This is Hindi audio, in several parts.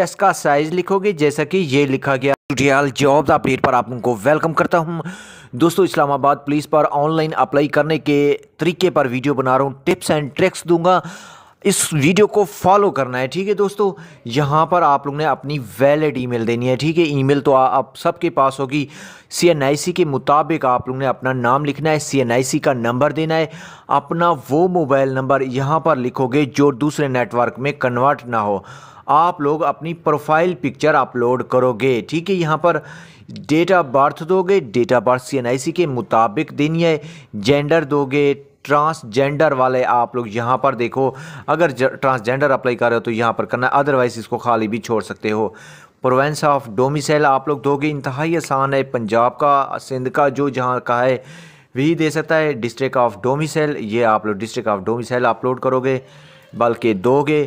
टेस्ट का साइज लिखोगे जैसा कि ये लिखा गया ट्यूटोरियल जॉब अपडेट पर आप उनको वेलकम करता हूं दोस्तों इस्लामाबाद पुलिस पर ऑनलाइन अप्लाई करने के तरीके पर वीडियो बना रहा हूं टिप्स एंड ट्रिक्स दूंगा इस वीडियो को फॉलो करना है ठीक है दोस्तों यहाँ पर आप लोग ने अपनी वैलिड ईमेल देनी है ठीक है ईमेल तो आप सबके पास होगी सी के मुताबिक आप लोग ने अपना नाम लिखना है सी का नंबर देना है अपना वो मोबाइल नंबर यहाँ पर लिखोगे जो दूसरे नेटवर्क में कन्वर्ट ना हो आप लोग अपनी प्रोफाइल पिक्चर अपलोड करोगे ठीक है यहाँ पर डेट ऑफ बर्थ दोगे डेट ऑफ बर्थ सी के मुताबिक देनी है जेंडर दोगे ट्रांसजेंडर वाले आप लोग यहाँ पर देखो अगर ट्रांसजेंडर अप्लाई कर रहे हो तो यहाँ पर करना अदरवाइज़ इसको खाली भी छोड़ सकते हो प्रोवेंस ऑफ डोमिसाइल आप लोग दोगे इंतहाई आसान है पंजाब का सिंध का जो जहाँ का है वही दे सकता है डिस्ट्रिक्ट ऑफ डोमिसाइल ये आप लोग डिस्ट्रिक्ट ऑफ डोमिसाइल अपलोड करोगे बल्कि दोगे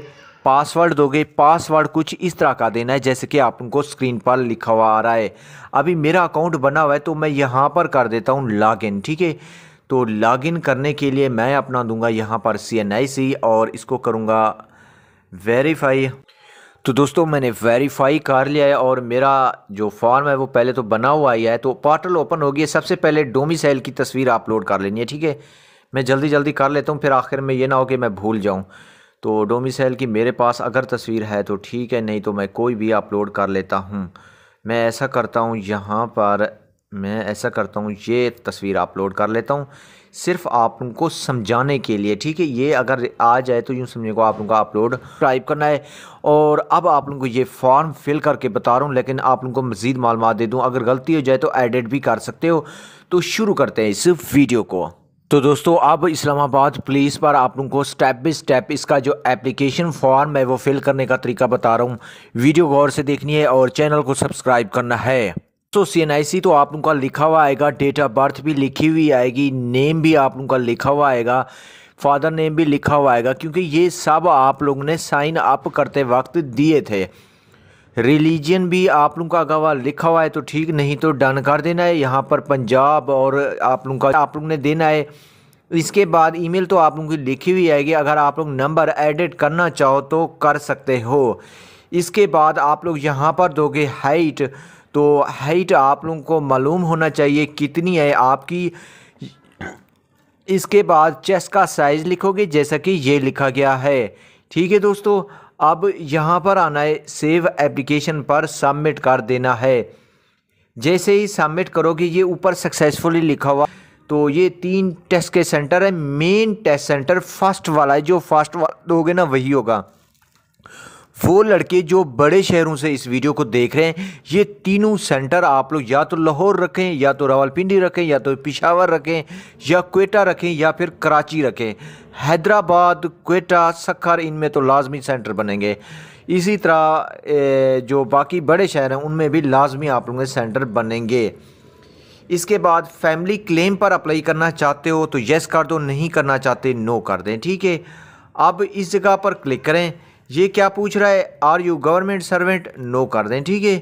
पासवर्ड दोगे पासवर्ड कुछ इस तरह का देना है जैसे कि आप उनको स्क्रीन पर लिखा हुआ आ रहा है अभी मेरा अकाउंट बना हुआ है तो मैं यहाँ पर कर देता हूँ लॉगिन ठीक है तो लॉगिन करने के लिए मैं अपना दूंगा यहाँ पर सी और इसको करूँगा वेरीफाई तो दोस्तों मैंने वेरीफाई कर लिया है और मेरा जो फॉर्म है वो पहले तो बना हुआ ही है तो पोर्टल ओपन हो गया सबसे पहले डोमिसाइल की तस्वीर अपलोड कर लेनी है ठीक है मैं जल्दी जल्दी कर लेता हूँ फिर आखिर में ये ना हो कि मैं भूल जाऊँ तो डोमिसाइल की मेरे पास अगर तस्वीर है तो ठीक है नहीं तो मैं कोई भी अपलोड कर लेता हूँ मैं ऐसा करता हूँ यहाँ पर मैं ऐसा करता हूँ ये तस्वीर अपलोड कर लेता हूँ सिर्फ आप उनको समझाने के लिए ठीक है ये अगर आ जाए तो यूँ समझे को आप उनका अपलोड टाइप करना है और अब आप लोगों को ये फॉर्म फिल करके बता रहा हूँ लेकिन आप लोगों को मज़ीद मालूम दे दूँ अगर गलती हो जाए तो एडिट भी कर सकते हो तो शुरू करते हैं इस वीडियो को तो दोस्तों अब इस्लामाबाद पुलिस पर आप लोगों को स्टेप बाई स्टेप इसका जो एप्लीकेशन फॉर्म है वो फिल करने का तरीका बता रहा हूँ वीडियो गौर से देखनी है और चैनल को सब्सक्राइब करना है सो सी एन आई सी तो आप लोग का लिखा हुआ आएगा डेट ऑफ बर्थ भी लिखी हुई आएगी नेम भी आप लोगों का लिखा हुआ आएगा फादर नेम भी लिखा हुआ आएगा क्योंकि ये सब आप लोग ने साइन अप करते वक्त दिए थे रिलीजन भी आप लोगों का अगर लिखा हुआ है तो ठीक नहीं तो डन कर देना है यहाँ पर पंजाब और आप लोगों का आप लोग ने देना है इसके बाद ईमेल तो आप लोगों की लिखी हुई आएगी अगर आप लोग नंबर एडिट करना चाहो तो कर सकते हो इसके बाद आप लोग यहाँ पर दोगे हाइट तो हाइट आप लोगों को मालूम होना चाहिए कितनी है आपकी इसके बाद चेस्ट का साइज़ लिखोगे जैसा कि ये लिखा गया है ठीक है दोस्तों अब यहाँ पर आना है सेव एप्लीकेशन पर सबमिट कर देना है जैसे ही सबमिट करोगे ये ऊपर सक्सेसफुली लिखा हुआ तो ये तीन टेस्ट के सेंटर है मेन टेस्ट सेंटर फर्स्ट वाला है जो फर्स्ट वाला दोगे ना वही होगा वो लड़के जो बड़े शहरों से इस वीडियो को देख रहे हैं ये तीनों सेंटर आप लोग या तो लाहौर रखें या तो रावलपिंडी रखें या तो पिशावर रखें या कोटा रखें या फिर कराची रखें हैदराबाद कोयटा सखर इनमें तो लाजमी सेंटर बनेंगे इसी तरह जो बाकी बड़े शहर हैं उनमें भी लाजमी आप लोगों के सेंटर बनेंगे इसके बाद फैमिली क्लेम पर अप्लाई करना चाहते हो तो येस कर दो नहीं करना चाहते नो कर दें ठीक है अब इस जगह पर क्लिक करें ये क्या पूछ रहा है are you government servant no कर दें ठीक है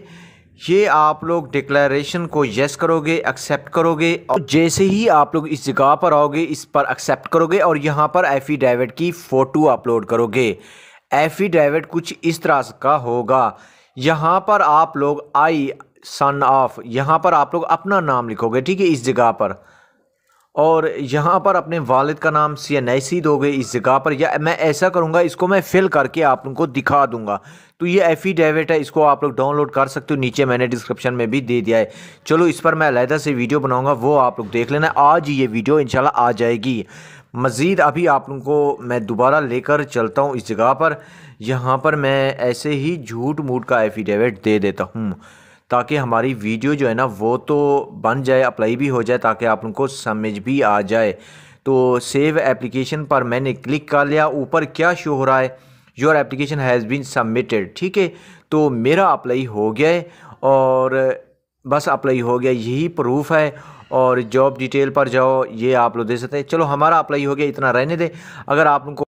ये आप लोग डिक्लेरेशन को यस करोगे एक्सेप्ट करोगे और जैसे ही आप लोग इस जगह पर आओगे इस पर एक्सेप्ट करोगे और यहाँ पर एफिडेविट की फ़ोटो अपलोड करोगे एफिडेविट कुछ इस तरह का होगा यहाँ पर आप लोग आई सन ऑफ यहाँ पर आप लोग अपना नाम लिखोगे ठीक है इस जगह पर और यहाँ पर अपने वालिद का नाम सियानैसी दोगे इस जगह पर या मैं ऐसा करूँगा इसको मैं फिल करके आप उनको दिखा दूँगा तो ये एफिडेविट है इसको आप लोग डाउनलोड कर सकते हो नीचे मैंने डिस्क्रिप्शन में भी दे दिया है चलो इस पर मैं अलहदा से वीडियो बनाऊँगा वो आप लोग देख लेना आज ये वीडियो इन आ जाएगी मज़ीद अभी आप लोगों को मैं दोबारा लेकर चलता हूँ इस जगह पर यहाँ पर मैं ऐसे ही झूठ मूठ का एफिडेविट दे देता हूँ ताकि हमारी वीडियो जो है ना वो तो बन जाए अप्लाई भी हो जाए ताकि आप उनको समझ भी आ जाए तो सेव एप्लीकेशन पर मैंने क्लिक कर लिया ऊपर क्या शो हो रहा है your application has been submitted ठीक है तो मेरा अप्लाई हो गया है और बस अप्लाई हो गया यही प्रूफ है और जॉब डिटेल पर जाओ ये आप लोग दे सकते हैं चलो हमारा अप्लाई हो गया इतना रहने दें अगर आप लोग